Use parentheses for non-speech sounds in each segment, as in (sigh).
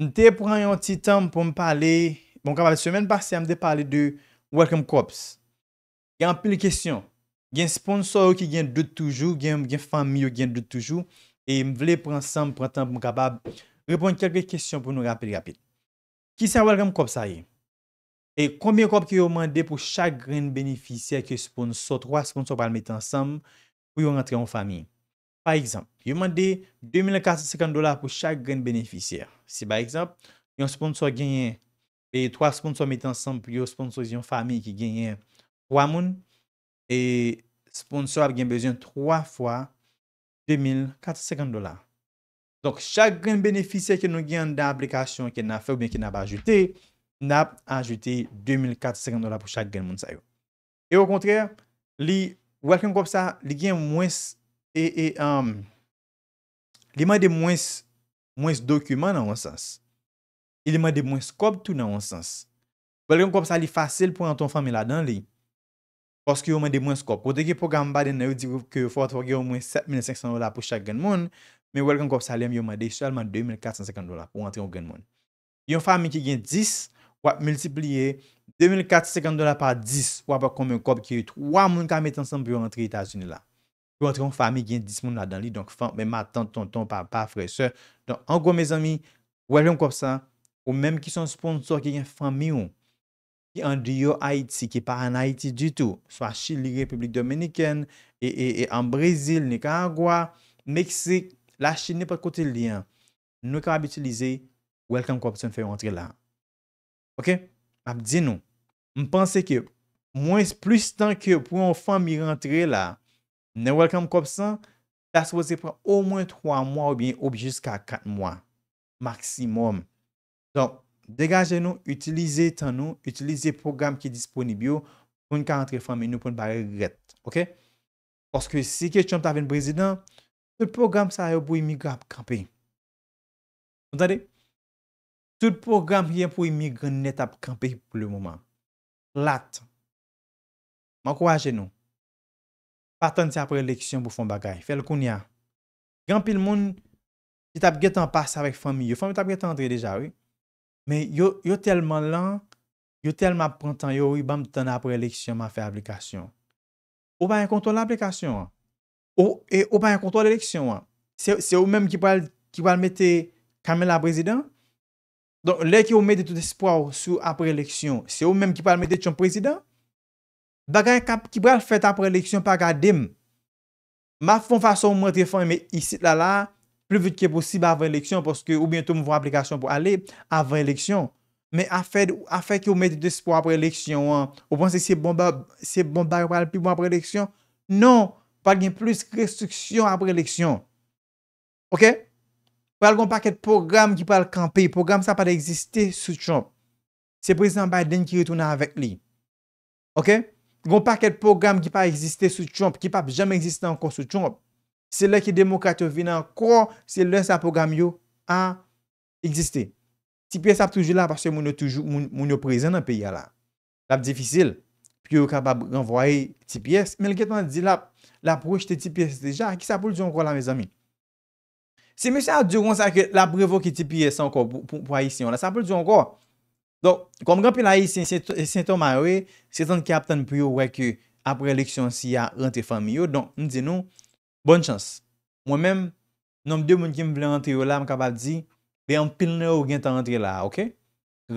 Nteye pran yon ti tan pou m pale, m bon, kapal semen basi amde pale de Welcome Crops. Gen apil kestyon, gen sponsor ki gen dout toujou, gen fami yo gen dout toujou, e m vle pran san pran tan pou m kapal repon kelke kestyon pou nou rapil rapil. Ki sa Welcome Crops a ye? E konbyen crop ki yo mande pou chak gren beneficer ki sponsor, 3 sponsor pran metan san pou yo rentre yon fami. Par exemple, yo mande 2450 dolar pou chak gren beneficer. Si ba ekzap, yon sponsor genye pe 3 sponsor met ansan pou yon sponsor yon fami ki genye 3 moun. E sponsor ap gen bezon 3 fwa 2450 dolar. Donk chak gen benefise ki nou gen da aplikasyon ki na fè ou ben ki na pa ajute na pa ajute 2450 dolar pou chak gen moun sayo. E o kontre, li, wèlken kòp sa li gen mwens euh, li man de mwens Mwen sdokuman nan wansans. I li mwen de mwen skop tout nan wansans. Wel kon kop sa li fasil pou an ton fami la dan li. Kos ki yo mwen de mwen skop. O de ki program ba de nan yo di wou ki yo fote fok yo mwen 7500 dola pou chak gen moun. Men wel kon kop sa li mwen yo mwen de selman 2450 dola pou antre yon gen moun. Yon fami ki gen 10 wap multipliye 2450 dola pa 10 wap wap kon mwen kop ki yo yon 3 moun ka met ansan pou yon antre yon tas yon la. pou rentre yon fami gen dis moun la dan li, donk fan, men matan, ton, ton, pa, pa, frey, se, donk an gwa me zami, welk an kopsan, ou menm ki son sponsor, gen yon fami yon, ki an diyo Haiti, ki pa an Haiti du tou, swa Chile, Republik Dominikene, e, e, e, an Brezil, Nekangwa, Meksik, la Chine, pat kote liyan, nou kwa abitilize, welk an kopsan fey rentre la. Ok? Ab di nou, m pense ke, mwen, plus tanke pou yon fami rentre la, Ne welkanm kopsan, la se wazepan omen 3 mwa ou bien obi jiska 4 mwa. Maksimum. Don, degaje nou, utilize tan nou, utilize program ki disponibyo pou n ka rentre famen nou pou n bagare gret. Ok? Poske si ke chom ta ven prezident, tout program sa yo pou imigran ap kampe. Ondade? Tout program yon pou imigran net ap kampe pou lè mouman. Lat. Mankouwaje nou. Patan ti apre leksyon pou fon bagay. Fèl koun ya. Gran pil moun, ki tap getan pas avèk fami. Yo fami tap getan andre deja, wè. Men yo telman lan, yo telman prantan, yo wè bam tan apre leksyon ma fè aplikasyon. Ou pa yon kontor l'aplikasyon, wè. Ou pa e, yon kontor l'leksyon, wè. Se ou mèm ki pal mette kamè la prezidant, don lè ki ou mette tout espoir sou apre leksyon, se ou mèm ki pal mette chon prezidant, bagan ki pral fèt apre leksyon pa akadem, ma fon fason ou mwen te fòm e me isit la la, plou vit ki posib avre leksyon, poske ou bientou mwen vòm aplikasyon pou ale, avre leksyon, me a fèt ki ou mwen te despò apre leksyon, ou pon se se bon bagan bon pral pi bon apre leksyon, non, pral gen plus restriksyon apre leksyon, ok, pral gon paket program ki pral kampe, program sa pa de existè sou Trump, se prezident Biden ki retouna avèk li, ok, Gon pa ket program ki pa egziste sou Trump, ki pa jam egziste anko sou Trump. Se le ki demokrate vina anko, se le sa program yo an egziste. TPS ap toujou la, parce moun yo prezen an peya la. Lap difisil, pyo kapap renvoye TPS. Melke tan di lap, lap projete TPS deja, ki sa pouldyon anko la, me zami. Se me chan duron sa ke lap revoke TPS anko pou ayisyon la, sa pouldyon anko, Don, kom gen pi la yi, se yon sintoma we, se yon kap tan priyo weke apre leksyon si ya rentre fami yo. Don, mwen di nou, bon chans. Mwen men, nom de moun ki mwen vle rentre yo la, mwen kap ap di, ve yon pilne yo gen tan rentre la, ok?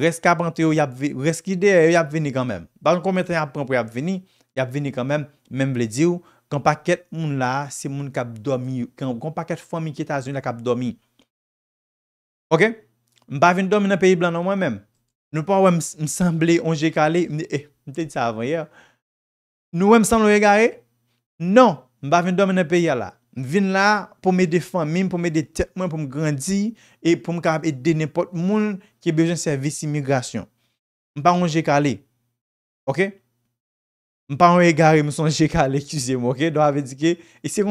Res kap rentre yo, res ki de, yo yap vini kanmen. Bakon kon metan yap pran pou yap vini, yap vini kanmen, men mwen di yo, kon pa ket moun la, se moun kap domi, kon pa ket fami ki tas yon la kap domi. Ok? Mba vin domi nan peyi blan an non, mwen men. Nou pa wè m'semble onje kale, mwen eh, te di sa avan yè, nou wè m'semble wè gare, non, mba vin do men apè yè la. Vin la pou mè e defan, e mwen pou mè detekman, pou mè grandi, e pou mè karabè dene pot moun ki e bejèn servis imigrasyon. Mpa onje kale, ok? Mpa onje gare, mwen sonje kale, (laughs) kize mwen, ok?